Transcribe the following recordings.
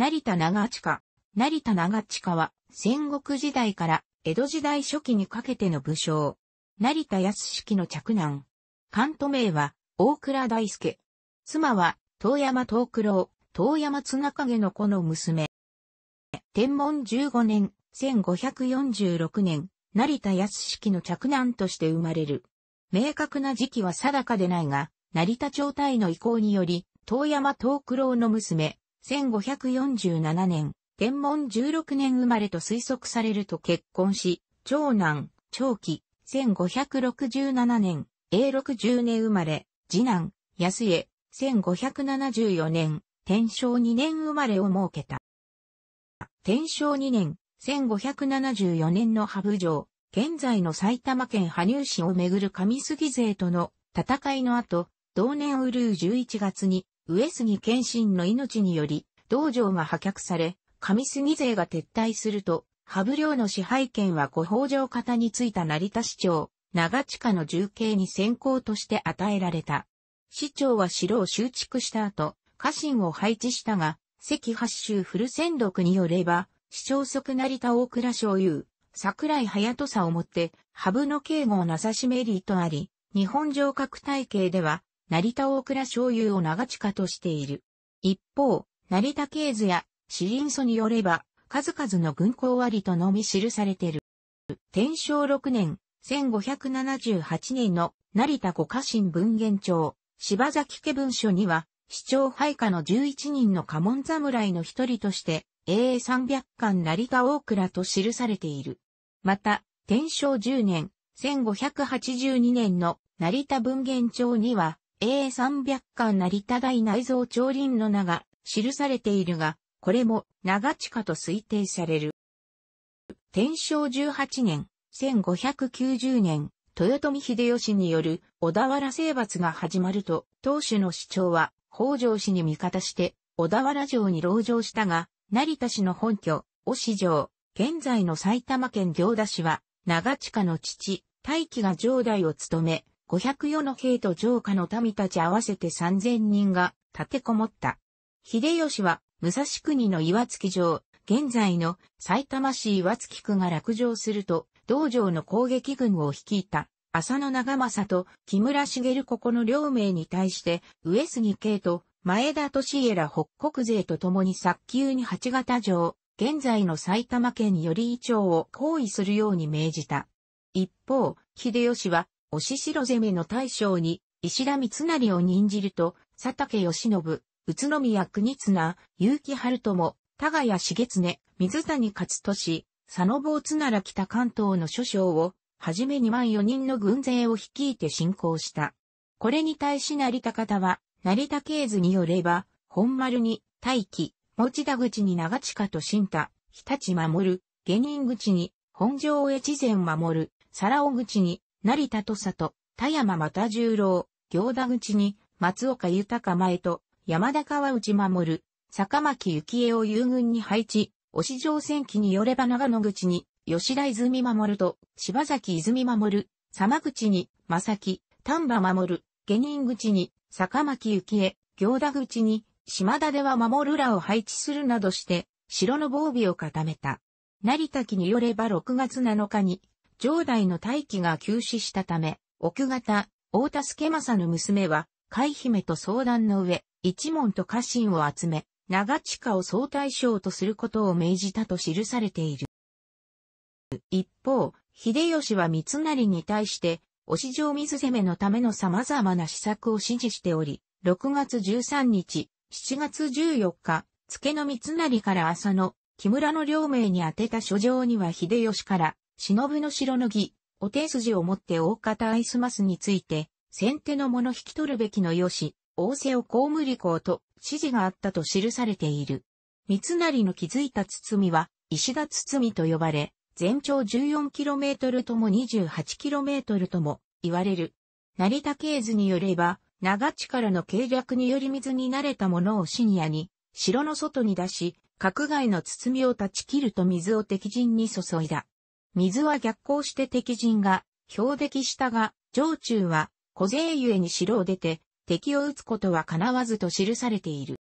成田長近。成田長近は戦国時代から江戸時代初期にかけての武将。成田康式の嫡男。関東名は大倉大輔。妻は遠山東九郎、遠山綱影の子の娘。天文15年、1546年、成田康式の嫡男として生まれる。明確な時期は定かでないが、成田朝体の意向により、遠山東九郎の娘、1547年、天文16年生まれと推測されると結婚し、長男、長期、1567年、永禄10年生まれ、次男、安江、1574年、天正2年生まれを設けた。天正2年、1574年の羽生城、現在の埼玉県羽生市をめぐる上杉勢との戦いの後、同年ウルー11月に上杉謙信の命により、道場が破却され、上杉勢が撤退すると、羽生領の支配権は古法上方についた成田市長、長近の重慶に先行として与えられた。市長は城を修築した後、家臣を配置したが、関八州古戦録によれば、市長即成田大倉将有、桜井隼人さをもって、ハブの警護をなさしめりとあり、日本城各体系では、成田大倉醤油を長地下としている。一方、成田経図や詩林祖によれば、数々の軍港割とのみ記されている。天正6年、1578年の成田五家臣文言帳、柴崎家文書には、市長配下の11人の家紋侍の一人として、英300巻成田大倉と記されている。また、天正10年、1582年の成田文言帳には、A300 巻成田大内蔵長林の名が記されているが、これも長地下と推定される。天正18年、1590年、豊臣秀吉による小田原征伐が始まると、当主の主張は北条氏に味方して小田原城に籠城したが、成田氏の本拠、市城、現在の埼玉県行田市は、長地下の父、大輝が城代を務め、504の兵と城下の民たち合わせて3000人が立てこもった。秀吉は武蔵国の岩月城、現在の埼玉市岩月区が落城すると、道場の攻撃軍を率いた浅野長政と木村茂ここの両名に対して上杉慶と前田利家ら北国勢と共に早急に八方城、現在の埼玉県より伊町を行為するように命じた。一方、秀吉は押城攻めの大将に、石田三成を任じると、佐竹義信、宇都宮国綱、結城春友、田谷重常、水谷勝利、佐野坊津なら北関東の諸将を、はじめ2万4人の軍勢を率いて進行した。これに対し成田方は、成田経図によれば、本丸に、大輝、持田口に長近と新太、日立守る、下人口に、本城越前守る、皿尾口に、成田と佐田山又十郎、行田口に、松岡豊前と、山田川内守、坂巻幸恵を友軍に配置、押し乗戦記によれば長野口に、吉田泉守と、柴崎泉守、様口に、正木、丹波守、下人口に、坂巻幸恵、行田口に、島田では守るらを配置するなどして、城の防備を固めた。成田記によれば6月7日に、上代の大気が急死したため、奥方、大田助政の娘は、海姫と相談の上、一門と家臣を集め、長近を総大将とすることを命じたと記されている。一方、秀吉は三成に対して、押城水攻めのための様々な施策を指示しており、6月13日、7月14日、付の三成から浅野、木村の両名に宛てた書状には秀吉から、忍の白脱ぎ、お手筋を持って大方アイスマスについて、先手の者引き取るべきのよし、王瀬を公務履行と指示があったと記されている。三成の築いた包みは、石田包と呼ばれ、全長 14km とも 28km とも言われる。成田経図によれば、長地からの計略により水に慣れたものを深夜に、城の外に出し、格外の包みを断ち切ると水を敵陣に注いだ。水は逆行して敵陣が、標的したが、上中は、小勢ゆえに城を出て、敵を撃つことは叶わずと記されている。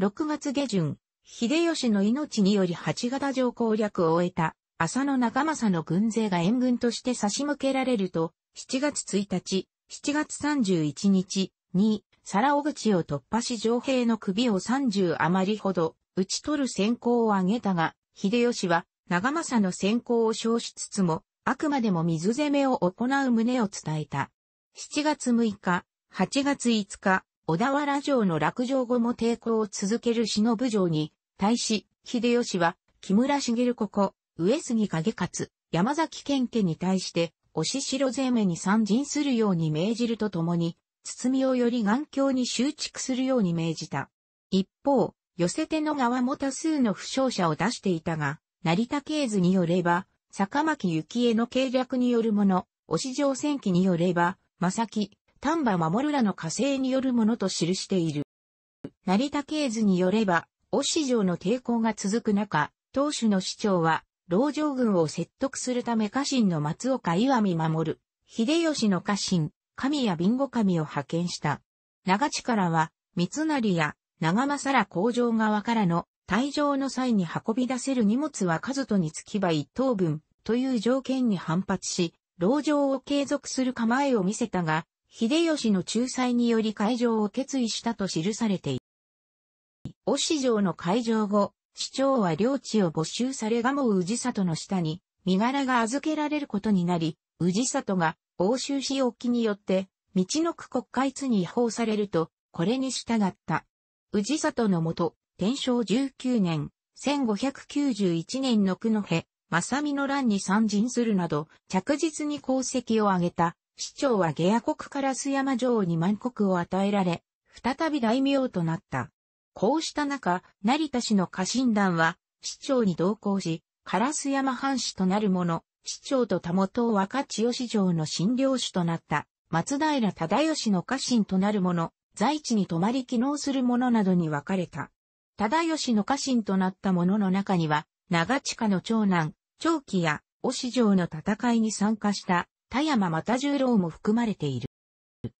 6月下旬、秀吉の命により八方城攻略を終えた、浅野長政の軍勢が援軍として差し向けられると、7月1日、7月31日に、皿尾口を突破し上兵の首を30余りほど、打ち取る先行を挙げたが、秀吉は長政の先行を称しつつも、あくまでも水攻めを行う旨を伝えた。7月6日、8月5日、小田原城の落城後も抵抗を続ける忍城に、対し、秀吉は、木村茂ここ、上杉景勝、山崎健家に対して、押城攻めに参陣するように命じるとともに、堤をより頑強に修築するように命じた。一方、寄せ手の側も多数の負傷者を出していたが、成田経図によれば、坂巻幸恵の計略によるもの、押し上戦記によれば、正木、丹波守らの火星によるものと記している。成田経図によれば、押上の抵抗が続く中、当主の市長は、老城軍を説得するため家臣の松岡岩見守る、秀吉の家臣、神谷 b i 神を派遣した。長地からは、三成や長政ら工場側からの退場の際に運び出せる荷物は数とにつきば一等分という条件に反発し、牢状を継続する構えを見せたが、秀吉の仲裁により会場を決意したと記されている。お市場の会場後、市長は領地を没収され蒲宇氏里の下に身柄が預けられることになり、氏里が欧州市沖によって道の区国会津に違法されると、これに従った。氏里のもと、天正19年、1591年の九戸、正美の乱に参陣するなど、着実に功績を挙げた、市長は下野国から須山城に満国を与えられ、再び大名となった。こうした中、成田氏の家臣団は、市長に同行し、烏山藩主となる者、市長と田元を若千代市城の新領主となった、松平忠義の家臣となる者、在地に泊まり機能する者などに分かれた。忠義の家臣となった者の中には、長近の長男、長期や、押城の戦いに参加した、田山又十郎も含まれている。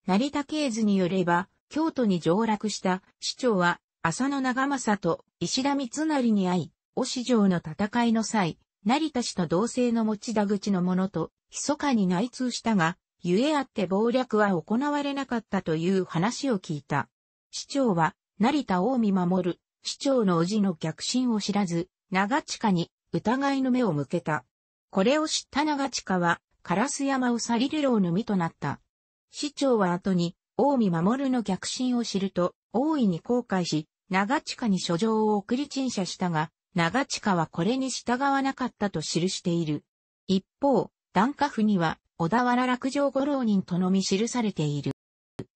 成田慶図によれば、京都に上落した市長は、浅野長政と石田三成に会い、押城の戦いの際、成田氏と同姓の持ち田口の者と、密かに内通したが、ゆえあって謀略は行われなかったという話を聞いた。市長は、成田を見守、市長のおじの逆進を知らず、長近に疑いの目を向けた。これを知った長近は、烏山を去りるろうの身となった。市長は後に、近江守の逆進を知ると、大いに後悔し、長近に書状を送り陳謝したが、長近はこれに従わなかったと記している。一方、檀家府には、小田原落城五郎人とのみ記されている。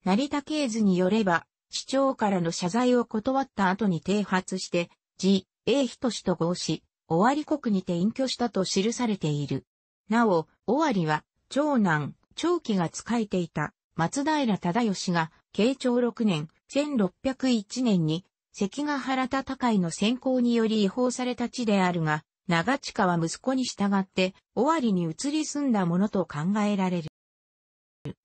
成田経図によれば、市長からの謝罪を断った後に提発して、自、英人氏と合し、わり国にて隠居したと記されている。なお、わりは、長男、長期が仕えていた、松平忠義が、慶長6年、1601年に、関ヶ原高会の先行により違法された地であるが、長近は息子に従って、わりに移り住んだものと考えられる。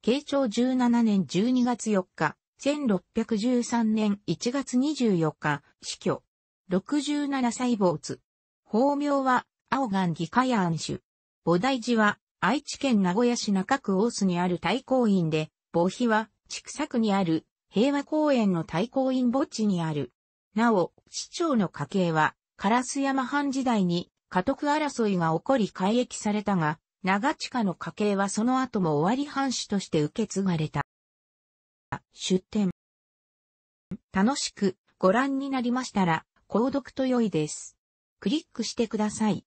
慶長17年12月4日、1613年1月24日、死去。67歳没。法名は、青岩義家や安守。菩提寺は、愛知県名古屋市中区大須にある大公院で、墓碑は、畜作区にある、平和公園の大公院墓地にある。なお、市長の家系は、烏山藩時代に、家督争いが起こり改易されたが、長近の家系はその後も終わり藩主として受け継がれた。出店。楽しくご覧になりましたら、購読と良いです。クリックしてください。